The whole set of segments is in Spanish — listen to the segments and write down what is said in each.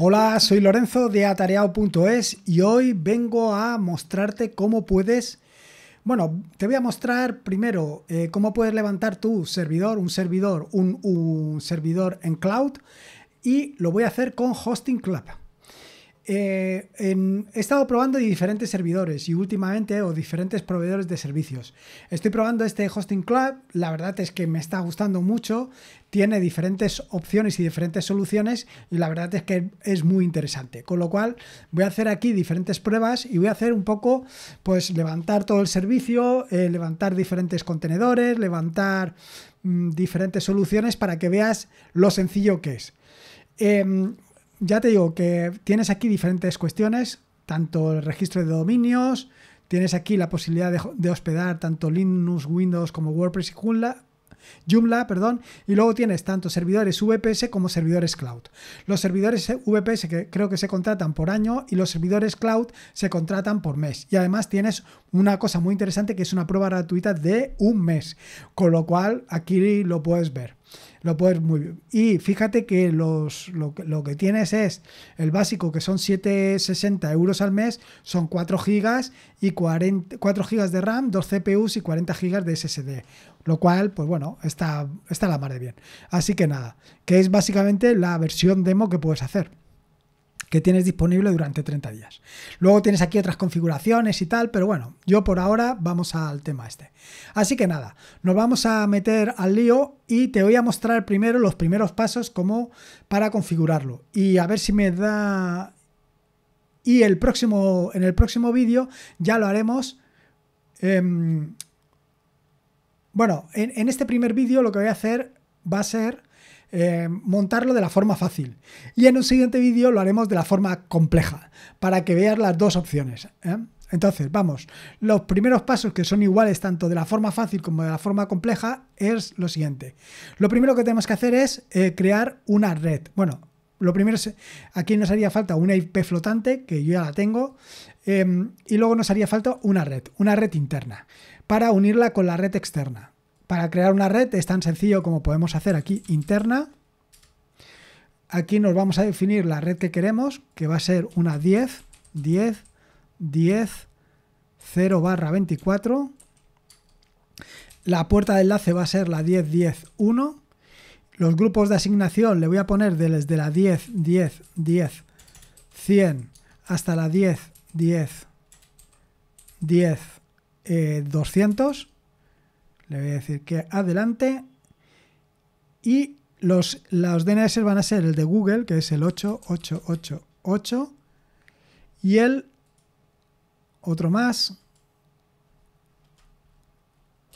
Hola, soy Lorenzo de atareado.es y hoy vengo a mostrarte cómo puedes... Bueno, te voy a mostrar primero eh, cómo puedes levantar tu servidor, un servidor, un, un servidor en cloud y lo voy a hacer con Hosting Club. Eh, he estado probando diferentes servidores y últimamente o diferentes proveedores de servicios. Estoy probando este Hosting Club, la verdad es que me está gustando mucho, tiene diferentes opciones y diferentes soluciones y la verdad es que es muy interesante. Con lo cual voy a hacer aquí diferentes pruebas y voy a hacer un poco, pues levantar todo el servicio, eh, levantar diferentes contenedores, levantar mm, diferentes soluciones para que veas lo sencillo que es. Eh, ya te digo que tienes aquí diferentes cuestiones, tanto el registro de dominios, tienes aquí la posibilidad de, hospedar tanto Linux, Windows como WordPress y Joomla, Joomla, perdón, y luego tienes tanto servidores VPS como servidores cloud. Los servidores VPS que creo que se contratan por año y los servidores cloud se contratan por mes. Y además tienes una cosa muy interesante que es una prueba gratuita de un mes, con lo cual aquí lo puedes ver lo muy bien. Y fíjate que los, lo, que tienes es el básico, que son 760 euros al mes, son 4 gigas y 4 gigas de RAM, 2 CPUs y 40 gigas de SSD. Lo cual, pues bueno, está, está la madre bien. Así que nada, que es básicamente la versión demo que puedes hacer que tienes disponible durante 30 días. Luego tienes aquí otras configuraciones y tal, pero bueno, yo por ahora vamos al tema este. Así que nada, nos vamos a meter al lío y te voy a mostrar primero los primeros pasos como para configurarlo y a ver si me da y el próximo en el próximo vídeo ya lo haremos em, bueno en, este primer vídeo lo que voy a hacer va a ser eh, montarlo de la forma fácil. Y en un siguiente vídeo lo haremos de la forma compleja, para que veas las dos opciones. ¿eh? Entonces, vamos, los primeros pasos que son iguales tanto de la forma fácil como de la forma compleja es lo siguiente. Lo primero que tenemos que hacer es eh, crear una red. Bueno, lo primero es, aquí nos haría falta una IP flotante, que yo ya la tengo, y luego nos haría falta una red, una red interna, para unirla con la red externa. Para crear una red es tan sencillo como podemos hacer aquí interna. Aquí nos vamos a definir la red que queremos, que va a ser una 10, 10, 10, 0 barra 24. La puerta de enlace va a ser la 10, 10, 1. Los grupos de asignación le voy a poner desde la 10, 10, 10, 100 hasta la 10, 10, 10, 200. Le voy a decir que adelante. Y los, los DNS van a ser el de Google, que es el 8888, y el otro más,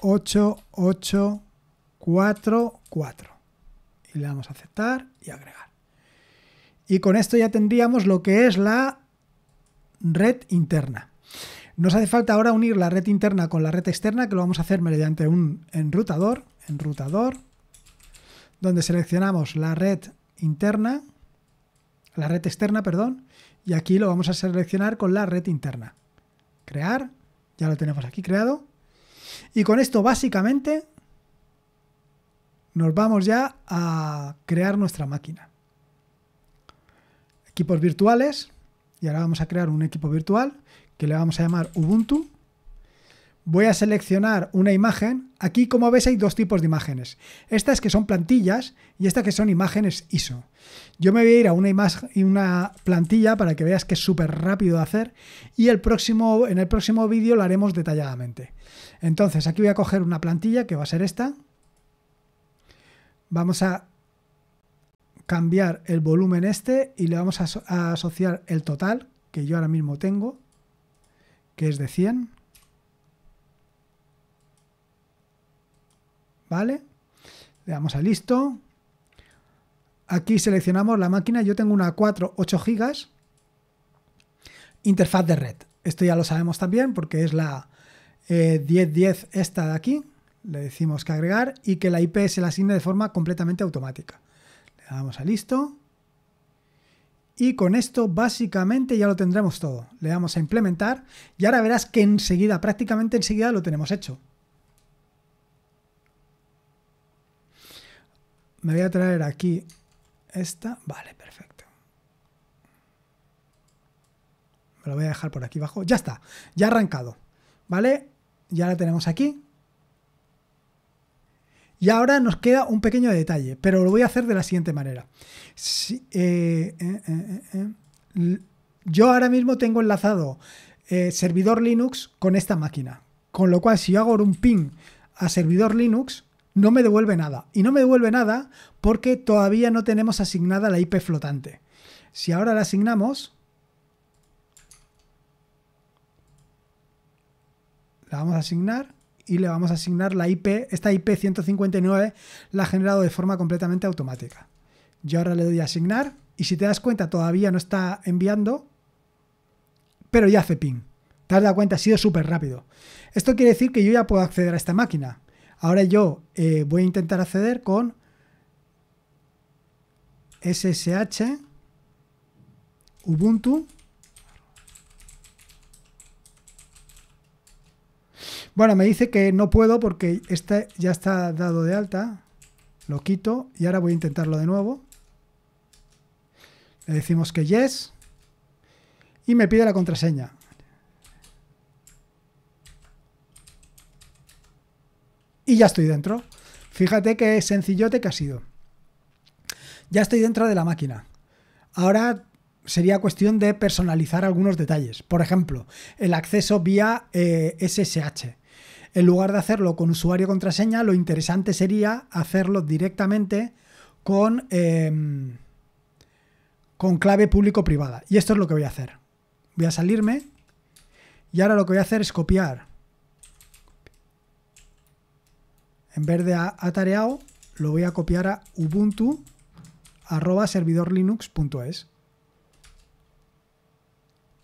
8844. Y le damos a aceptar y agregar. Y con esto ya tendríamos lo que es la red interna. Nos hace falta ahora unir la red interna con la red externa, que lo vamos a hacer mediante un enrutador, enrutador, donde seleccionamos la red interna, la red externa, perdón, y aquí lo vamos a seleccionar con la red interna. Crear, ya lo tenemos aquí creado. Y con esto básicamente nos vamos ya a crear nuestra máquina. Equipos virtuales, y ahora vamos a crear un equipo virtual que le vamos a llamar Ubuntu. Voy a seleccionar una imagen. Aquí, como veis, hay dos tipos de imágenes. Estas que son plantillas y estas que son imágenes ISO. Yo me voy a ir a una, una plantilla para que veas que es súper rápido de hacer y el próximo, en el próximo vídeo lo haremos detalladamente. Entonces, aquí voy a coger una plantilla que va a ser esta. Vamos a cambiar el volumen este y le vamos a asociar el total que yo ahora mismo tengo que es de 100. ¿Vale? Le damos a listo. Aquí seleccionamos la máquina. Yo tengo una 4, 8 GB. Interfaz de red. Esto ya lo sabemos también porque es la eh, 1010 esta de aquí. Le decimos que agregar y que la IP se la asigne de forma completamente automática. Le damos a listo. Y con esto básicamente ya lo tendremos todo. Le damos a implementar y ahora verás que enseguida, prácticamente enseguida lo tenemos hecho. Me voy a traer aquí esta. Vale, perfecto. Me lo voy a dejar por aquí abajo. Ya está, ya arrancado. ¿Vale? Ya la tenemos aquí. Y ahora nos queda un pequeño detalle, pero lo voy a hacer de la siguiente manera. Eh, eh, eh, yo ahora mismo tengo enlazado servidor Linux con esta máquina, con lo cual si yo hago un ping a servidor Linux, no me devuelve nada. Y no me devuelve nada porque todavía no tenemos asignada la IP flotante. Si ahora la asignamos, la vamos a asignar y le vamos a asignar la IP. Esta IP 159 la ha generado de forma completamente automática. Yo ahora le doy a asignar y si te das cuenta todavía no está enviando, pero ya hace ping. Te has dado cuenta, ha sido súper rápido. Esto quiere decir que yo ya puedo acceder a esta máquina. Ahora yo eh, voy a intentar acceder con SSH Ubuntu Bueno, me dice que no puedo porque este ya está dado de alta. Lo quito y ahora voy a intentarlo de nuevo. Le decimos que yes. Y me pide la contraseña. Y ya estoy dentro. Fíjate qué sencillote que ha sido. Ya estoy dentro de la máquina. Ahora sería cuestión de personalizar algunos detalles. Por ejemplo, el acceso vía SSH. Eh, en lugar de hacerlo con usuario contraseña, lo interesante sería hacerlo directamente con, em, con clave público-privada. Y esto es lo que voy a hacer. Voy a salirme y ahora lo que voy a hacer es copiar. En vez de atareado, lo voy a copiar a ubuntu servidorlinux.es.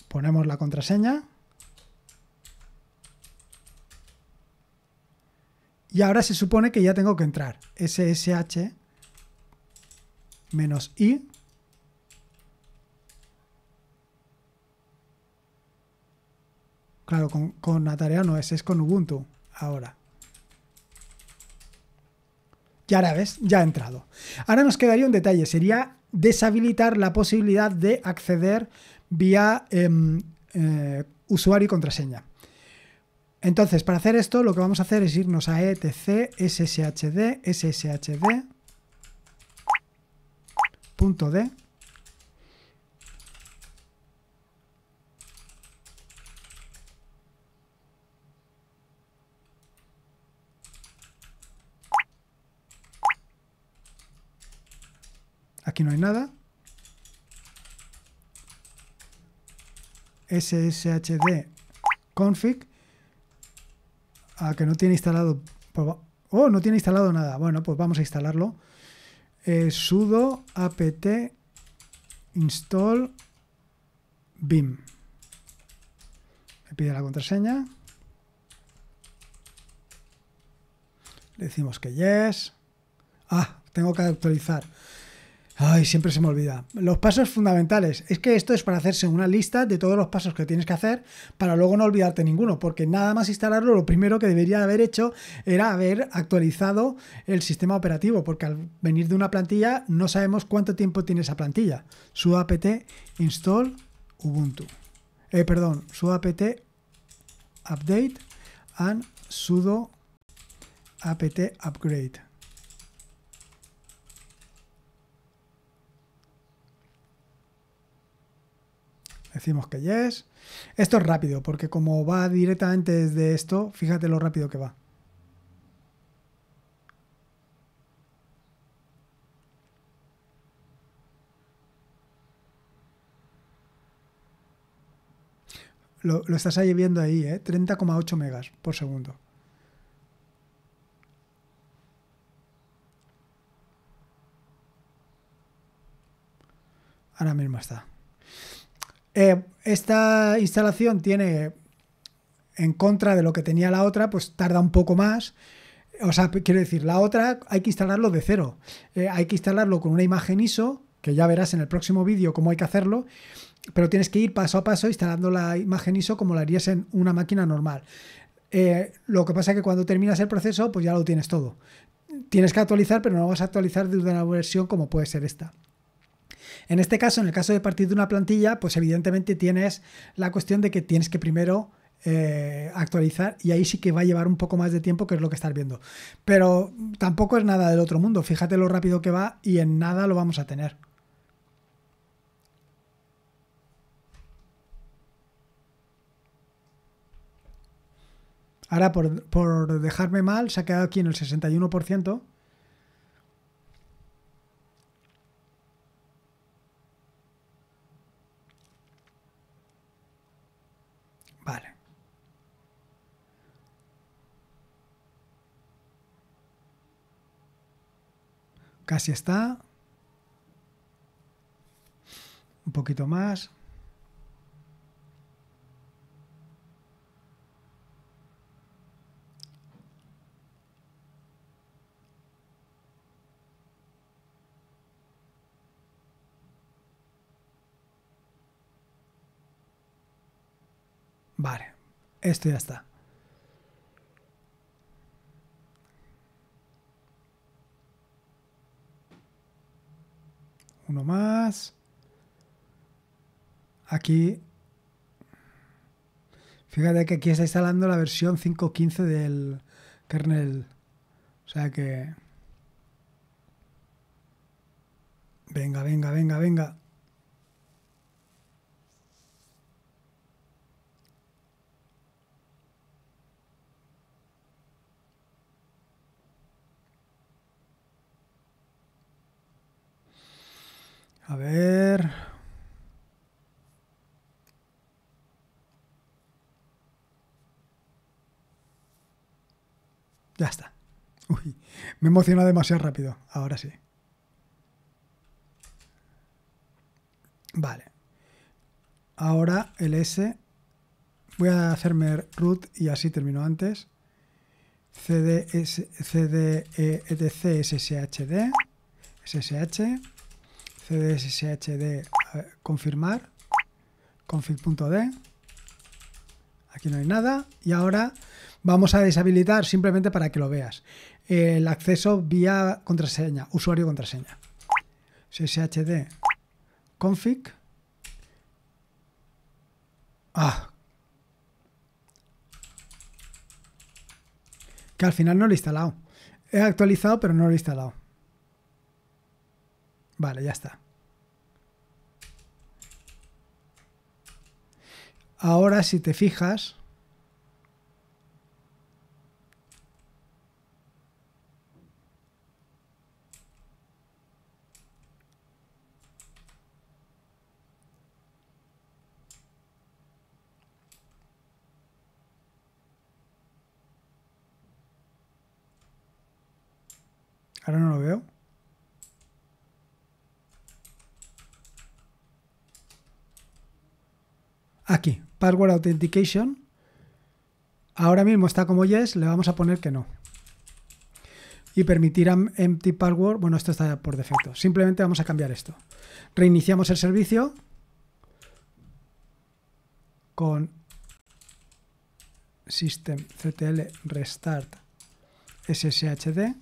Ponemos la contraseña. Y ahora se supone que ya tengo que entrar. SSH I. Claro, con, con no es, es con Ubuntu ahora. Y ahora ves, ya ha entrado. Ahora nos quedaría un detalle, sería deshabilitar la posibilidad de acceder vía em, eh, usuario y contraseña. Entonces, para hacer esto, lo que vamos a hacer es irnos a etc, sshd, sshd, punto d. Aquí no hay nada. sshd config a que no tiene instalado, oh, no tiene instalado nada. Bueno, pues vamos a instalarlo. Eh, sudo apt install BIM. Me pide la contraseña. decimos que yes. Ah, tengo que actualizar. Ay, siempre se me olvida. Los pasos fundamentales. Es que esto es para hacerse una lista de todos los pasos que tienes que hacer para luego no olvidarte ninguno, porque nada más instalarlo, lo primero que debería haber hecho era haber actualizado el sistema operativo, porque al venir de una plantilla no sabemos cuánto tiempo tiene esa plantilla. Su apt install Ubuntu. Eh, perdón, su apt update and sudo apt upgrade. decimos que yes. Esto es rápido, porque como va directamente desde esto, fíjate lo rápido que va. Lo, lo estás ahí viendo ahí, ¿eh? 30,8 megas por segundo. Ahora mismo está. Eh, esta instalación tiene, en contra de lo que tenía la otra, pues tarda un poco más. O sea, quiero decir, la otra hay que instalarlo de cero. Eh, hay que instalarlo con una imagen ISO, que ya verás en el próximo vídeo cómo hay que hacerlo, pero tienes que ir paso a paso instalando la imagen ISO como la harías en una máquina normal. Eh, lo que pasa es que cuando terminas el proceso, pues ya lo tienes todo. Tienes que actualizar, pero no vas a actualizar de una versión como puede ser esta. En este caso, en el caso de partir de una plantilla, pues evidentemente tienes la cuestión de que tienes que primero eh, actualizar y ahí sí que va a llevar un poco más de tiempo que es lo que estás viendo. Pero tampoco es nada del otro mundo. Fíjate lo rápido que va y en nada lo vamos a tener. Ahora, por dejarme mal, se ha quedado aquí en el 61%. Casi está. Un poquito más. Vale, esto ya está. Uno más. Aquí. Fíjate que aquí está instalando la versión 5.15 del kernel. O sea que... Venga, venga, venga, venga. A ver. Ya está. Uy, me emociona demasiado rápido. Ahora sí. Vale. Ahora el S. Voy a hacerme root y así termino antes. Cd S, CDS, etc e SSHD, SSH cdshd confirmar config.d aquí no hay nada y ahora vamos a deshabilitar simplemente para que lo veas el acceso vía contraseña usuario contraseña sshd config ah que al final no lo he instalado he actualizado pero no lo he instalado Vale, ya está. Ahora, si te fijas... Ahora no lo veo. Aquí, Password Authentication. Ahora mismo está como yes, le vamos a poner que no. Y permitir empty password. Bueno, esto está por defecto. Simplemente vamos a cambiar esto. Reiniciamos el servicio con systemctl restart sshd.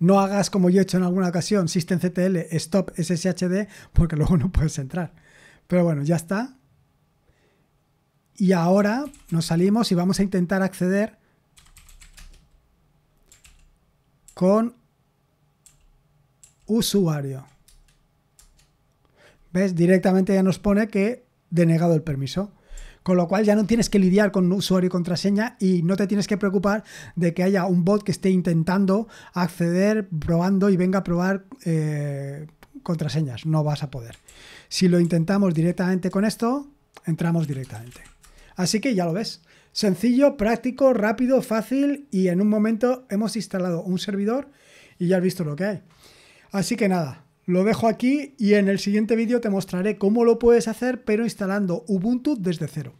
No hagas como yo he hecho en alguna ocasión, systemctl stop sshd, porque luego no puedes entrar. Pero bueno, ya está. Y ahora nos salimos y vamos a intentar acceder con usuario. ¿Ves? Directamente ya nos pone que denegado el permiso. Con lo cual ya no tienes que lidiar con usuario y contraseña y no te tienes que preocupar de que haya un bot que esté intentando acceder, probando y venga a probar eh, contraseñas, no vas a poder. Si lo intentamos directamente con esto, entramos directamente. Así que ya lo ves. Sencillo, práctico, rápido, fácil y en un momento hemos instalado un servidor y ya has visto lo que hay. Así que nada, lo dejo aquí y en el siguiente vídeo te mostraré cómo lo puedes hacer pero instalando Ubuntu desde cero.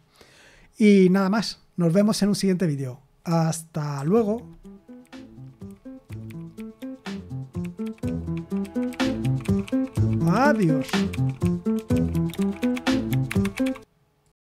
Y nada más, nos vemos en un siguiente vídeo. Hasta luego. Adiós.